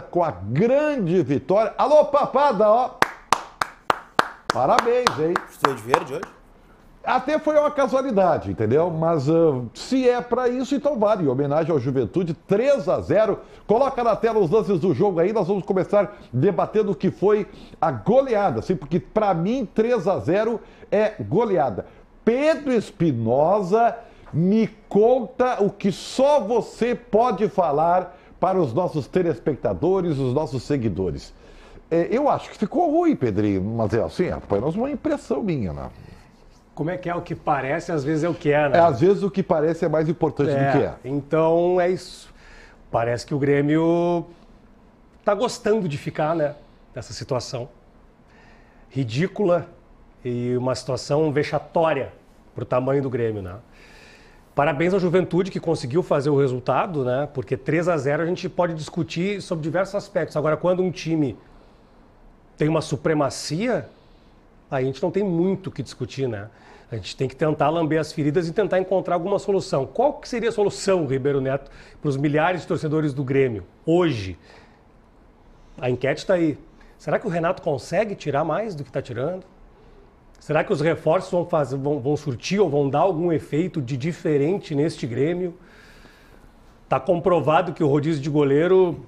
com a grande vitória. Alô, papada, ó! Parabéns, hein? Estou de verde hoje? Até foi uma casualidade, entendeu? Mas uh, se é para isso, então vale. Em homenagem ao Juventude, 3 a 0 Coloca na tela os lances do jogo aí, nós vamos começar debatendo o que foi a goleada, assim, porque para mim 3 a 0 é goleada. Pedro Espinosa, me conta o que só você pode falar para os nossos telespectadores, os nossos seguidores. É, eu acho que ficou ruim, Pedrinho, mas é assim, é apenas uma impressão minha, né? Como é que é o que parece, às vezes é o que é, né? É, às vezes o que parece é mais importante é, do que é. Então é isso. Parece que o Grêmio tá gostando de ficar, né? Nessa situação ridícula e uma situação vexatória pro tamanho do Grêmio, né? Parabéns à juventude que conseguiu fazer o resultado, né? Porque 3 a 0 a gente pode discutir sobre diversos aspectos. Agora, quando um time tem uma supremacia, aí a gente não tem muito o que discutir, né? A gente tem que tentar lamber as feridas e tentar encontrar alguma solução. Qual que seria a solução, Ribeiro Neto, para os milhares de torcedores do Grêmio hoje? A enquete está aí. Será que o Renato consegue tirar mais do que está tirando? Será que os reforços vão, fazer, vão, vão surtir ou vão dar algum efeito de diferente neste Grêmio? Está comprovado que o rodízio de goleiro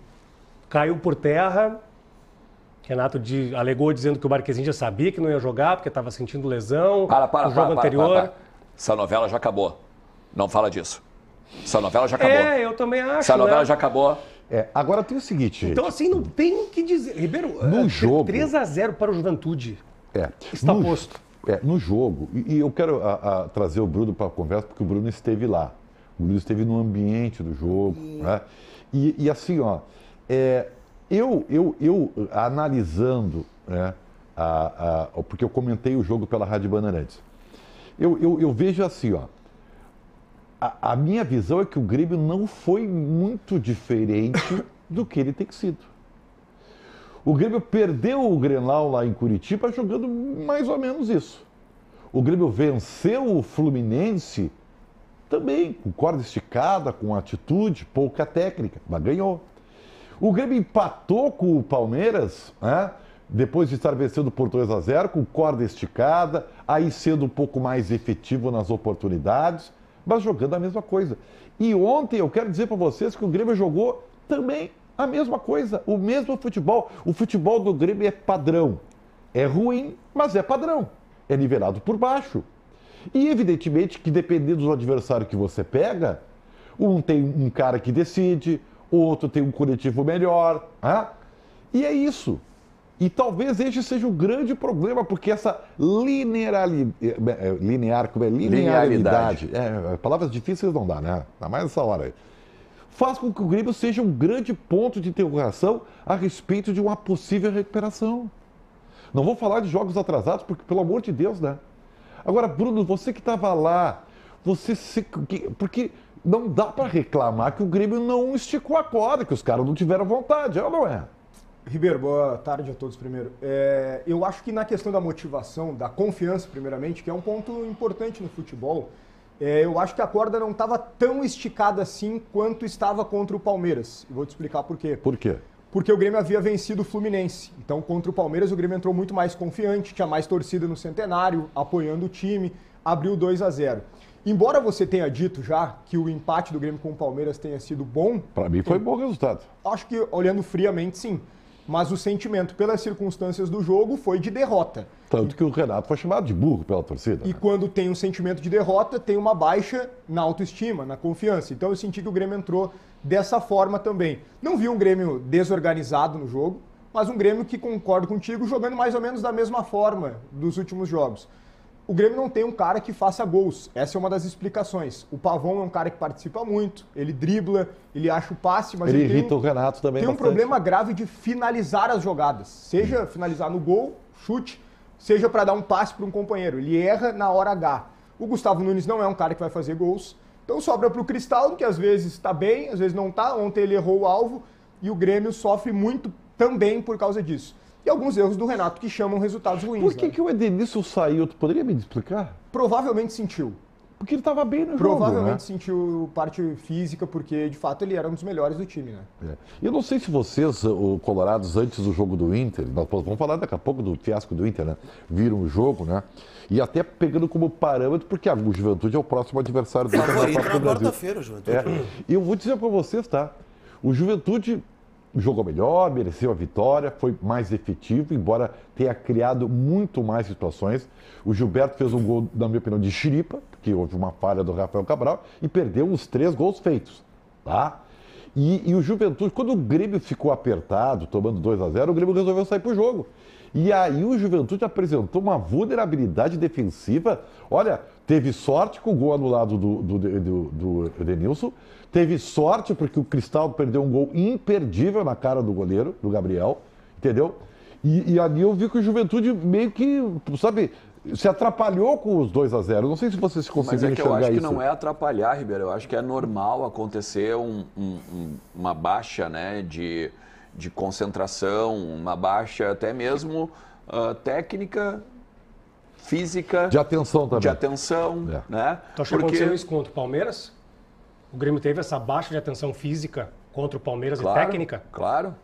caiu por terra. Renato de, alegou dizendo que o Marquezinho já sabia que não ia jogar porque estava sentindo lesão. Para, para, o jogo para, para, anterior. Para, Essa novela já acabou. Não fala disso. Essa novela já acabou. É, eu também acho. Essa novela né? já acabou. É, agora tem o seguinte. Então, assim, não tem o que dizer. Ribeiro, no é, jogo, 3 a 0 para o Juventude. É. Está no, posto. É, no jogo, e, e eu quero a, a, trazer o Bruno para a conversa, porque o Bruno esteve lá. O Bruno esteve no ambiente do jogo. E, né? e, e assim, ó, é, eu, eu, eu analisando, né, a, a, porque eu comentei o jogo pela Rádio Bandeirantes, eu, eu, eu vejo assim, ó, a, a minha visão é que o Grêmio não foi muito diferente do que ele tem sido. O Grêmio perdeu o Grenal lá em Curitiba jogando mais ou menos isso. O Grêmio venceu o Fluminense também, com corda esticada, com atitude, pouca técnica, mas ganhou. O Grêmio empatou com o Palmeiras, né? depois de estar vencendo por 2 a 0 com corda esticada, aí sendo um pouco mais efetivo nas oportunidades, mas jogando a mesma coisa. E ontem eu quero dizer para vocês que o Grêmio jogou também a mesma coisa, o mesmo futebol. O futebol do Grêmio é padrão. É ruim, mas é padrão. É nivelado por baixo. E evidentemente que dependendo do adversário que você pega, um tem um cara que decide, o outro tem um coletivo melhor. Né? E é isso. E talvez este seja o um grande problema, porque essa linearali... Eh, eh, linear, como é? linearidade. linearidade. É, palavras difíceis não dá, né? dá mais nessa hora aí faz com que o Grêmio seja um grande ponto de interrogação a respeito de uma possível recuperação. Não vou falar de jogos atrasados, porque, pelo amor de Deus, né? Agora, Bruno, você que estava lá, você se... Porque não dá para reclamar que o Grêmio não esticou a corda, que os caras não tiveram vontade, é ou não é? Ribeiro, boa tarde a todos primeiro. É, eu acho que na questão da motivação, da confiança, primeiramente, que é um ponto importante no futebol, é, eu acho que a corda não estava tão esticada assim quanto estava contra o Palmeiras. vou te explicar por quê. Por quê? Porque o Grêmio havia vencido o Fluminense. Então, contra o Palmeiras, o Grêmio entrou muito mais confiante, tinha mais torcida no centenário, apoiando o time, abriu 2 a 0 Embora você tenha dito já que o empate do Grêmio com o Palmeiras tenha sido bom. Para mim foi eu, bom resultado. Acho que, olhando friamente, sim mas o sentimento pelas circunstâncias do jogo foi de derrota. Tanto que o Renato foi chamado de burro pela torcida. E né? quando tem um sentimento de derrota, tem uma baixa na autoestima, na confiança. Então eu senti que o Grêmio entrou dessa forma também. Não vi um Grêmio desorganizado no jogo, mas um Grêmio que concordo contigo jogando mais ou menos da mesma forma dos últimos jogos. O Grêmio não tem um cara que faça gols. Essa é uma das explicações. O Pavão é um cara que participa muito, ele dribla, ele acha o passe, mas ele, ele irrita tem, o Renato também. Tem bastante. um problema grave de finalizar as jogadas. Seja finalizar no gol, chute, seja para dar um passe para um companheiro. Ele erra na hora H. O Gustavo Nunes não é um cara que vai fazer gols. Então sobra para o Cristaldo, que às vezes está bem, às vezes não está. Ontem ele errou o alvo e o Grêmio sofre muito também por causa disso e alguns erros do Renato que chamam resultados ruins. Por que, né? que o Edenilson saiu? Tu poderia me explicar? Provavelmente sentiu. Porque ele estava bem no Provavelmente jogo, né? sentiu parte física, porque de fato ele era um dos melhores do time, né? É. Eu não sei se vocês, eh, o Colorados, antes do jogo do Inter, nós vamos falar daqui a pouco do fiasco do Inter, né? Viram o jogo, né? E até pegando como parâmetro, porque a Juventude é o próximo adversário do né? Favorito na quarta-feira, Juventude. É. Eu vou dizer para vocês, tá? O Juventude jogou melhor, mereceu a vitória, foi mais efetivo, embora tenha criado muito mais situações. O Gilberto fez um gol, na minha opinião, de xiripa, porque houve uma falha do Rafael Cabral, e perdeu os três gols feitos. Tá? E, e, o Juventude, quando o Grêmio ficou apertado, tomando 2 a 0 o Grêmio resolveu sair para o jogo. E aí o Juventude apresentou uma vulnerabilidade defensiva. Olha, teve sorte com o gol anulado do, do, do, do Denilson, teve sorte porque o Cristal perdeu um gol imperdível na cara do goleiro, do Gabriel, entendeu? E, e ali eu vi que o Juventude meio que, sabe, se atrapalhou com os 2 a 0 Não sei se vocês conseguiram enxergar isso. Mas é que eu acho isso. que não é atrapalhar, Ribeiro. Eu acho que é normal acontecer um, um, uma baixa né, de, de concentração, uma baixa até mesmo uh, técnica, física. De atenção também. De atenção, é. né? Tu acha Porque... que aconteceu isso contra o Palmeiras? O Grêmio teve essa baixa de atenção física contra o Palmeiras claro, e técnica? Claro,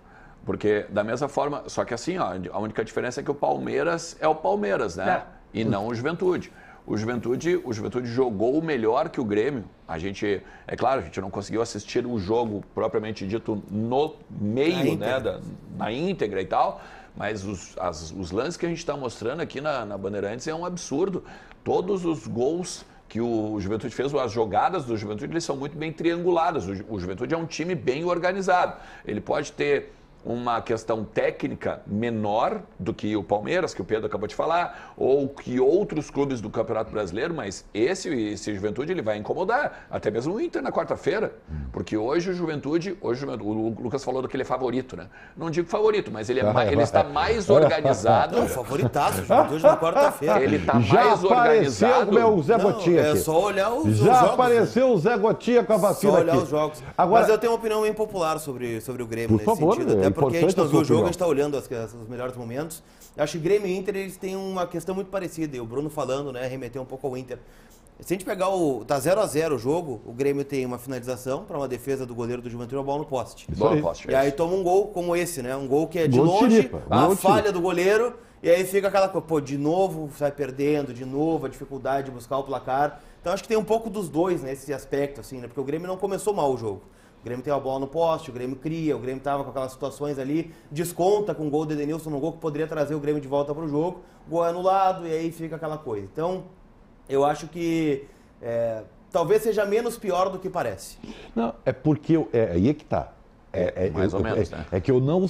porque da mesma forma... Só que assim, ó, a única diferença é que o Palmeiras é o Palmeiras, né? É e não o Juventude. O Juventude, o Juventude jogou melhor que o Grêmio. A gente, é claro, a gente não conseguiu assistir o jogo propriamente dito no meio, na né, íntegra. da, na íntegra e tal, mas os, as, os lances que a gente está mostrando aqui na, na Bandeirantes é um absurdo. Todos os gols que o Juventude fez, as jogadas do Juventude, eles são muito bem trianguladas. O, o Juventude é um time bem organizado. Ele pode ter uma questão técnica menor do que o Palmeiras, que o Pedro acabou de falar, ou que outros clubes do Campeonato Brasileiro, mas esse, esse Juventude ele vai incomodar, até mesmo o Inter na quarta-feira, porque hoje o Juventude, hoje o, o Lucas falou que ele é favorito, né? Não digo favorito, mas ele, é ele está mais organizado. Não, favoritaço, o Juventude na quarta-feira. Ele está mais organizado. Já apareceu o Zé Gotinha Não, É só olhar os, Já os jogos, né? apareceu o Zé Gotinha com a vacina só olhar aqui. os jogos. Agora... Mas eu tenho uma opinião impopular sobre, sobre o Grêmio Por nesse favor, sentido, né? porque a gente não tá viu o jogo, a gente está olhando as, as, os melhores momentos. Acho que Grêmio e Inter eles têm uma questão muito parecida. E o Bruno falando, né, remeteu um pouco ao Inter. Se a gente pegar o. Tá 0 a 0 o jogo, o Grêmio tem uma finalização para uma defesa do goleiro do Juventude, uma bola no poste. Bola no poste. E aí toma um gol como esse, né? Um gol que é de gol longe, a falha do goleiro, e aí fica aquela coisa, pô, de novo sai perdendo, de novo a dificuldade de buscar o placar. Então acho que tem um pouco dos dois nesse né, aspecto, assim, né? Porque o Grêmio não começou mal o jogo. O Grêmio tem a bola no poste, o Grêmio cria, o Grêmio estava com aquelas situações ali, desconta com o gol do Edenilson, um gol que poderia trazer o Grêmio de volta para o jogo, o gol é anulado e aí fica aquela coisa. Então, eu acho que é, talvez seja menos pior do que parece. Não, é porque, eu, é, aí é que tá. É, é, Mais eu, ou menos, é, né? é que eu não